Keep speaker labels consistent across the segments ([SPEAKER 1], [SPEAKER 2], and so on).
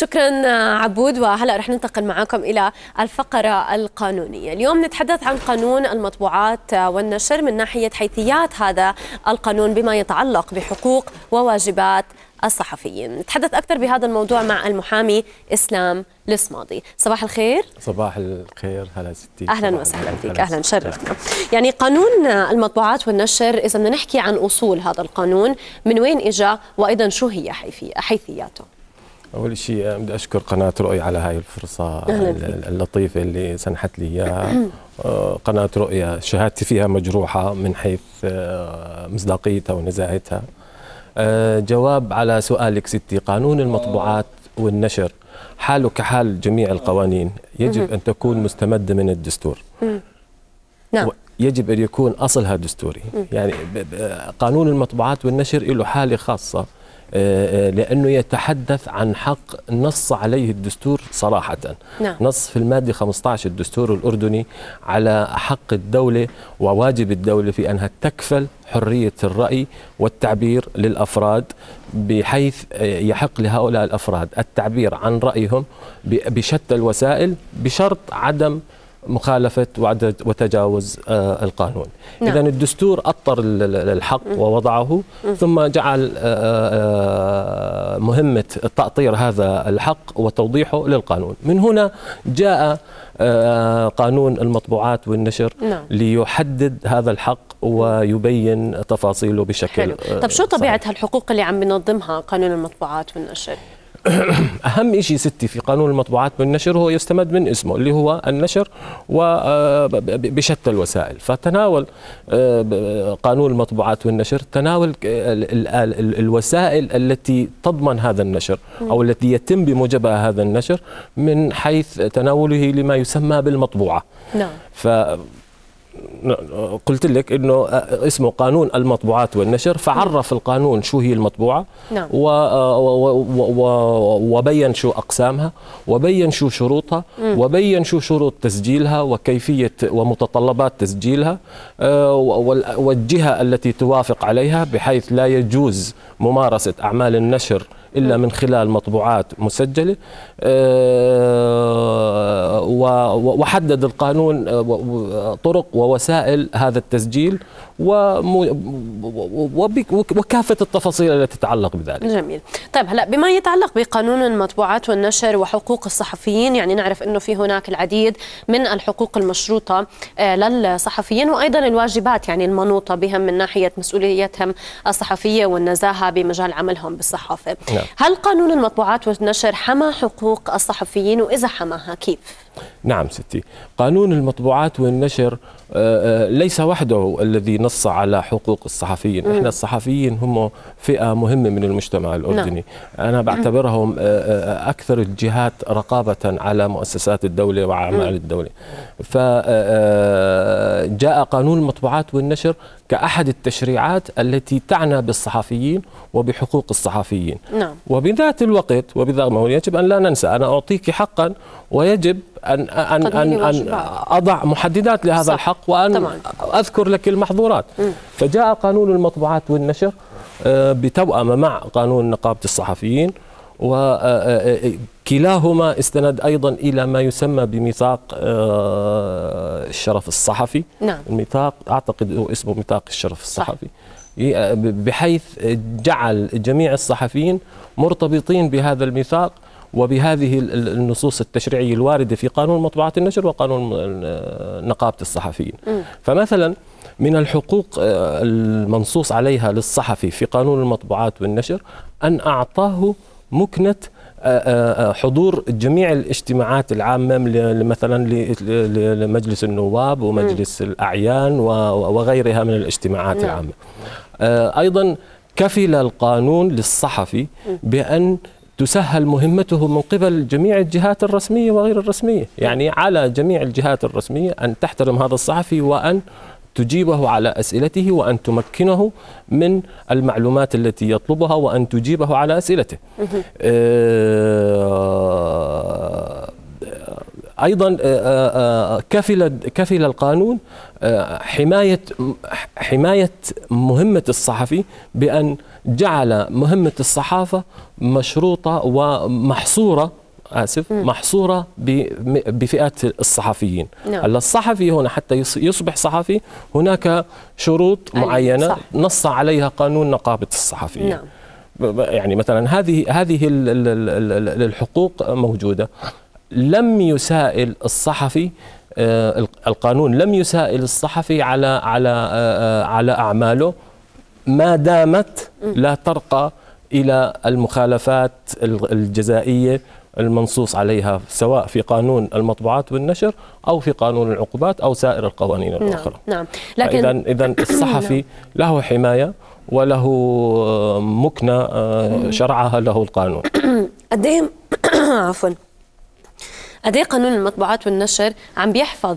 [SPEAKER 1] شكرا آه، عبود وهلا رح ننتقل معكم الى الفقره القانونيه، اليوم نتحدث عن قانون المطبوعات آه، والنشر من ناحيه حيثيات هذا القانون بما يتعلق بحقوق وواجبات الصحفيين نتحدث أكثر بهذا الموضوع مع المحامي إسلام لصماضي صباح الخير
[SPEAKER 2] صباح الخير هلا ستي أهلا
[SPEAKER 1] وسهلا فيك أهلا شرفتنا يعني قانون آه، المطبوعات والنشر إذا بدنا نحكي عن أصول هذا القانون من وين اجى وأيضا شو هي حيثياته
[SPEAKER 2] اول شيء بدي اشكر قناه رؤيا على هاي الفرصه اللطيفه اللي سنحت لي اياها آه، قناه رؤيا شهادتي فيها مجروحه من حيث آه، مصداقيتها ونزاهتها آه، جواب على سؤالك ستي قانون المطبوعات والنشر حاله كحال جميع القوانين يجب ان تكون مستمده من الدستور نعم يجب ان يكون اصلها دستوري يعني قانون المطبوعات والنشر له حاله خاصه آه، آه، لأنه يتحدث عن حق نص عليه الدستور صراحة نعم. نص في المادة 15 الدستور الأردني على حق الدولة وواجب الدولة في أنها تكفل حرية الرأي والتعبير للأفراد بحيث آه، يحق لهؤلاء الأفراد التعبير عن رأيهم بشتى الوسائل بشرط عدم مخالفة وتجاوز آه، القانون نعم. إذا الدستور أطر الحق ووضعه ثم جعل آه، آه، مهمة تأطير هذا الحق وتوضيحه للقانون من هنا جاء قانون المطبوعات والنشر نعم. ليحدد هذا الحق ويبين تفاصيله بشكل حلو. طب شو
[SPEAKER 1] طبيعة صحيح. هالحقوق اللي عم بنظمها قانون المطبوعات والنشر؟
[SPEAKER 2] اهم شيء ستي في قانون المطبوعات والنشر هو يستمد من اسمه اللي هو النشر وبشتى آه، الوسائل فتناول آه، قانون المطبوعات والنشر تناول آه، الوسائل التي تضمن هذا النشر او التي يتم بموجبها هذا النشر من حيث تناوله لما يسمى بالمطبوعه نعم قلت لك انه آه، اسمه قانون المطبوعات والنشر فعرف نعم. القانون شو هي المطبوعه نعم. آه، و و و وبين شو اقسامها وبين شو شروطها م. وبين شو شروط تسجيلها وكيفيه ومتطلبات تسجيلها آه، والجهه التي توافق عليها بحيث لا يجوز ممارسه اعمال النشر إلا من خلال مطبوعات مسجلة آه، وحدد القانون آه، طرق ووسائل هذا التسجيل وكافة التفاصيل التي تتعلق بذلك
[SPEAKER 1] جميل طيب هلأ بما يتعلق بقانون المطبوعات والنشر وحقوق الصحفيين يعني نعرف أنه في هناك العديد من الحقوق المشروطة آه، للصحفيين وأيضا الواجبات يعني المنوطة بهم من ناحية مسؤوليتهم الصحفية والنزاهة بمجال عملهم بالصحافة نعم. هل قانون المطبوعات والنشر حمى حقوق الصحفيين وإذا حماها كيف؟
[SPEAKER 2] نعم ستي قانون المطبوعات والنشر آه، آه، ليس وحده الذي نص على حقوق الصحفيين م. احنا الصحفيين هم فئه مهمه من المجتمع الاردني لا. نعم. انا بعتبرهم آه، اكثر الجهات رقابه على مؤسسات الدوله واعمال الدوله فجاء آه، آه، قانون المطبوعات والنشر كأحد التشريعات التي تعنى بالصحفيين وبحقوق الصحفيين نعم. وبذات الوقت وبذات هو يجب أن لا ننسى أنا أعطيك حقا ويجب أن, أن, أن, أن أضع محددات لهذا صح. الحق وأن طبعا. أذكر لك المحظورات م. فجاء قانون المطبوعات والنشر آه، بتوأمة مع قانون نقابة الصحفيين و كلاهما استند أيضا إلى ما يسمى بميثاق آه، الشرف الصحفي نعم. الميثاق أعتقد هو اسمه ميثاق الشرف الصحفي صح. آه، بحيث جعل جميع الصحفيين مرتبطين بهذا الميثاق وبهذه النصوص التشريعية الواردة في قانون مطبوعات النشر وقانون آه، نقابة الصحفيين م. فمثلا من الحقوق المنصوص عليها للصحفي في قانون المطبوعات والنشر أن أعطاه مكنة آه، آه، آه، حضور جميع الاجتماعات العامة مثلا لمجلس النواب ومجلس الأعيان وغيرها من الاجتماعات نعم. العامة أيضا كفل القانون للصحفي بأن تسهل مهمته من قبل جميع الجهات الرسمية وغير الرسمية يعني على جميع الجهات الرسمية أن تحترم هذا الصحفي وأن تجيبه على اسئلته وان تمكنه من المعلومات التي يطلبها وان تجيبه على اسئلته. آه، ايضا آه، آه، كفل كفل القانون حمايه حمايه مهمه الصحفي بان جعل مهمه الصحافه مشروطه ومحصوره اسف م. محصوره بفئات الصحفيين نعم. الصحفي هنا حتى يصبح صحفي هناك شروط معينه صح. نص عليها قانون نقابه الصحفيين نعم. يعني مثلا هذه هذه الحقوق موجوده لم يسائل الصحفي آه، القانون لم يسائل الصحفي على على آه، على اعماله ما دامت لا ترقى الى المخالفات الجزائيه المنصوص عليها سواء في قانون المطبوعات والنشر أو في قانون العقوبات أو سائر القوانين نعم، الأخرى
[SPEAKER 1] نعم, نعم. لكن
[SPEAKER 2] إذا الصحفي نعم. له حماية وله آه، مكنة آه، شرعها له القانون
[SPEAKER 1] قد إيه عفوا أدي قانون المطبوعات والنشر عم بيحفظ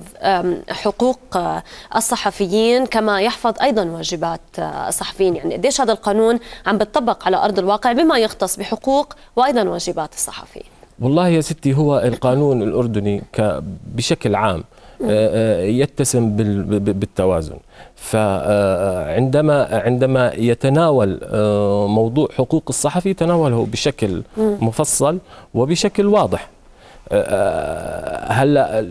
[SPEAKER 1] حقوق آه، الصحفيين كما يحفظ ايضا واجبات الصحفيين يعني قديش هذا القانون عم بتطبق على ارض الواقع بما يختص بحقوق وايضا واجبات الصحفيين
[SPEAKER 2] والله يا ستي هو القانون الأردني بشكل عام آه، آه، يتسم بالتوازن فعندما آه، عندما يتناول موضوع حقوق الصحفي تناوله بشكل مفصل وبشكل واضح آه، آه، هلا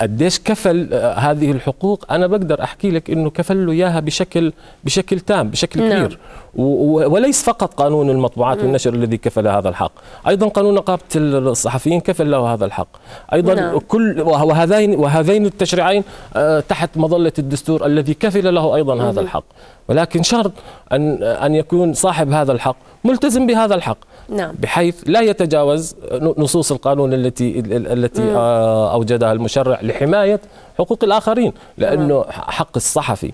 [SPEAKER 2] قديش كفل آه، هذه الحقوق انا بقدر احكي لك انه كفل له اياها بشكل بشكل تام بشكل نعم. كبير وليس فقط قانون المطبوعات نعم. والنشر الذي كفل هذا الحق ايضا قانون نقابه الصحفيين كفل له هذا الحق ايضا نعم. كل وهذين وهذين التشريعين تحت مظله الدستور الذي كفل له ايضا هذا الحق ولكن شرط ان ان يكون صاحب هذا الحق ملتزم بهذا الحق نعم. بحيث لا يتجاوز نصوص القانون التي التي آه، اوجدها المشرع لحمايه حقوق الاخرين لانه حق الصحفي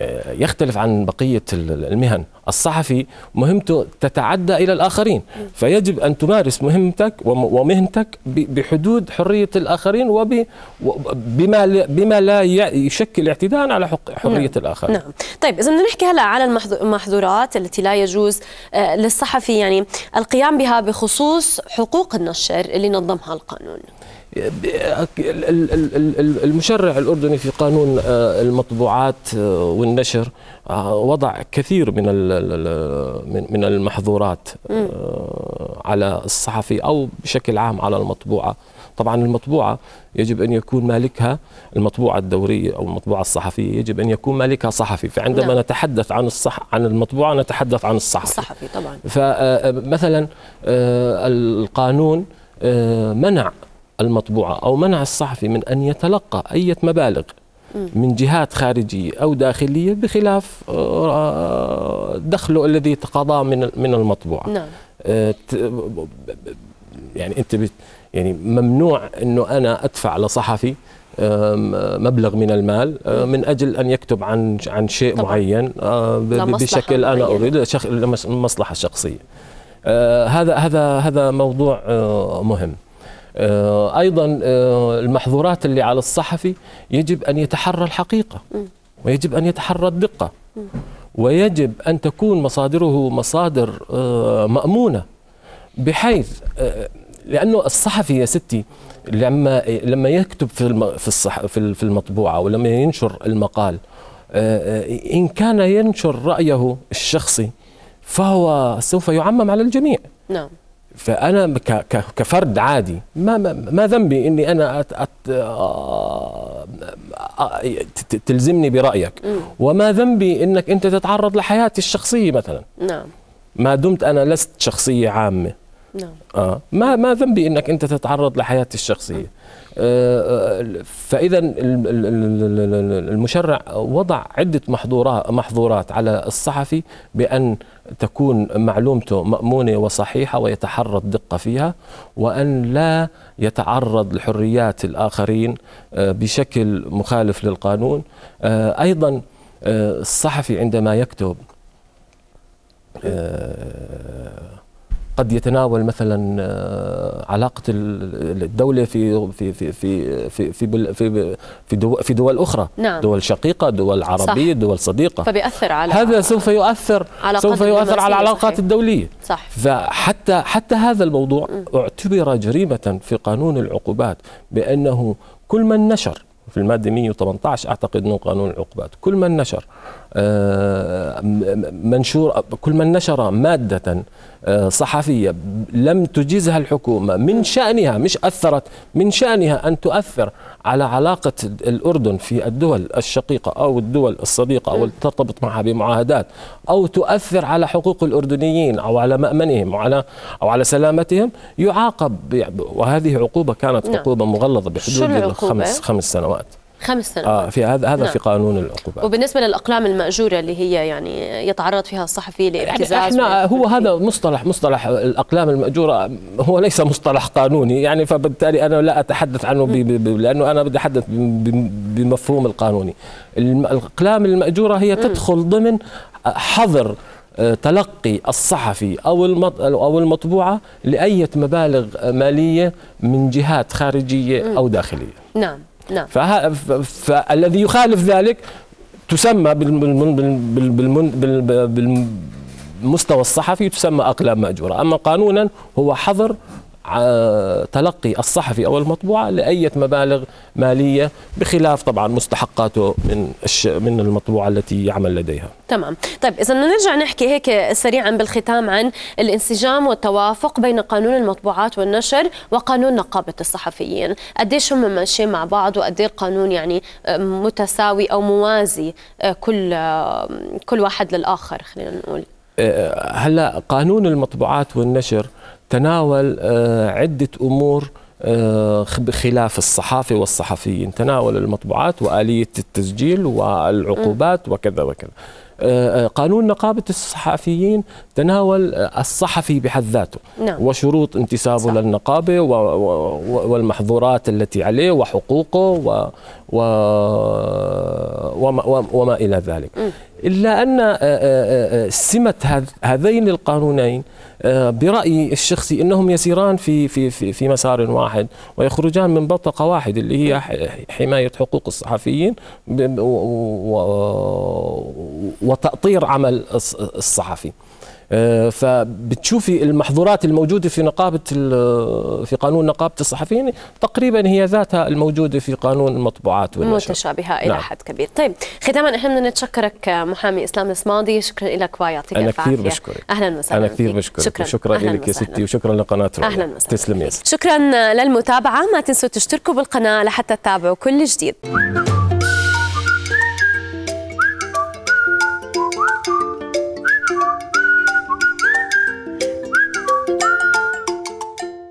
[SPEAKER 2] آه، يختلف عن بقية المهن الصحفي مهمته تتعدى إلى الآخرين فيجب أن تمارس مهمتك ومهنتك بحدود حرية الآخرين وبما بما لا يشكل اعتداء على حرية نعم. الآخرين نعم.
[SPEAKER 1] طيب إذا بدنا نحكي هلأ على المحظورات التي لا يجوز آه، للصحفي يعني القيام بها بخصوص حقوق النشر اللي نظمها القانون
[SPEAKER 2] المشرع الأردني في قانون آه، المطبوعات آه، والنشر آه، وضع كثير من من المحظورات على الصحفي أو بشكل عام على المطبوعة طبعا المطبوعة يجب أن يكون مالكها المطبوعة الدورية أو المطبوعة الصحفية يجب أن يكون مالكها صحفي فعندما نعم. نتحدث عن الصح عن المطبوعة نتحدث عن الصحفي الصحفي طبعا فمثلا القانون منع المطبوعة أو منع الصحفي من أن يتلقى أي مبالغ من جهات خارجية أو داخلية بخلاف آه، دخله الذي تقاضاه من من المطبوعة نعم. آه، يعني أنت بت يعني ممنوع أنه أنا أدفع لصحفي آه، مبلغ من المال من اجل ان يكتب عن عن شيء طبعا. معين بشكل انا اريد لمصلحة شخصيه هذا هذا هذا موضوع مهم آه، ايضا آه، المحظورات اللي على الصحفي يجب ان يتحرى الحقيقه ويجب ان يتحرى الدقه ويجب ان تكون مصادره مصادر آه، مامونه بحيث لانه الصحفي يا ستي لما لما يكتب في في الصح في المطبوعه ولما ينشر المقال ان كان ينشر رايه الشخصي فهو سوف يعمم على الجميع نعم فانا كفرد عادي ما ما ذنبي اني انا أت أت آه، آه، آه، تلزمني برايك وما ذنبي انك انت تتعرض لحياتي الشخصيه مثلا نعم ما دمت انا لست شخصيه عامه نعم آه ما ما ذنبي انك انت تتعرض لحياتي الشخصيه فاذا المشرع وضع عده محظورات محظورات على الصحفي بان تكون معلومته مامونه وصحيحه ويتحرى الدقه فيها وان لا يتعرض لحريات الاخرين آه، بشكل مخالف للقانون آه، ايضا آه، الصحفي عندما يكتب قد يتناول مثلا آه، علاقه الدوله في في في في في في في, دول, في دول اخرى نعم. دول شقيقه دول عربيه صح. دول صديقه فبيأثر
[SPEAKER 1] على هذا سوف يؤثر سوف يؤثر على العلاقات الدوليه صح.
[SPEAKER 2] فحتى حتى هذا الموضوع اعتبر جريمه في قانون العقوبات بانه كل من نشر في الماده 118 اعتقد انه قانون العقوبات كل من نشر آه، منشور كل من نشر مادة آه، صحفية لم تجيزها الحكومة من شأنها مش أثرت من شأنها أن تؤثر على علاقة الأردن في الدول الشقيقة أو الدول الصديقة أو ترتبط معها بمعاهدات أو تؤثر على حقوق الأردنيين أو على مأمنهم وعلى أو على سلامتهم يعاقب وهذه عقوبة كانت نعم. عقوبة مغلظة بحدود خمس, خمس سنوات
[SPEAKER 1] خمس سنوات آه
[SPEAKER 2] في هذا هذا نعم. في قانون العقوبات
[SPEAKER 1] وبالنسبه للاقلام الماجوره اللي هي يعني يتعرض فيها الصحفي يعني لابتزاز يعني احنا
[SPEAKER 2] هو هذا مصطلح مصطلح الاقلام الماجوره هو ليس مصطلح قانوني يعني فبالتالي انا لا اتحدث عنه بي بي لانه انا بدي اتحدث بمفهوم القانوني الاقلام الماجوره هي تدخل ضمن حظر آه، تلقي الصحفي او او المطبوعه لاي مبالغ ماليه من جهات خارجيه او داخليه
[SPEAKER 1] نعم نعم.
[SPEAKER 2] فالذي يخالف ذلك تسمى بالمستوى الصحفي تسمى أقلام مأجورة أما قانونا هو حظر تلقي الصحفي أو المطبوعة لأية مبالغ مالية بخلاف طبعا مستحقاته من من المطبوعة التي يعمل لديها
[SPEAKER 1] تمام طيب إذا بدنا نرجع نحكي هيك سريعا بالختام عن الانسجام والتوافق بين قانون المطبوعات والنشر وقانون نقابة الصحفيين قديش هم ماشيين مع بعض وقد إيه القانون يعني آه، متساوي أو موازي آه، كل آه، كل واحد للآخر خلينا نقول
[SPEAKER 2] هلا قانون المطبوعات والنشر تناول آه، عدة أمور آه، بخلاف الصحافة والصحفيين تناول المطبوعات وآلية التسجيل والعقوبات وكذا وكذا آه، قانون نقابة الصحفيين تناول الصحفي بحد ذاته نعم. وشروط انتسابه صح. للنقابة والمحظورات التي عليه وحقوقه و و وما, وما إلى ذلك م. إلا أن آه، آه، آه، سمة هذين القانونين برأيي الشخصي أنهم يسيران في, في, في, في مسار واحد ويخرجان من بطقة واحد اللي هي حماية حقوق الصحفيين وتأطير عمل الصحفي آه، فبتشوفي المحظورات الموجوده في نقابه في قانون نقابه الصحفيين تقريبا هي ذاتها الموجوده في قانون المطبوعات والنشر
[SPEAKER 1] متشابهه الى نعم. حد كبير طيب ختاما احنا بدنا نتشكرك آه، محامي اسلام السماضي شكرا لك ويعطيك العافيه انا كثير بشكرك اهلا وسهلا انا كثير بشكرك شكرا لك يا
[SPEAKER 2] ستي وشكرا لقناه رؤيا اهلا وسهلا تسلم يا
[SPEAKER 1] شكرا للمتابعه ما تنسوا تشتركوا بالقناه لحتى تتابعوا كل جديد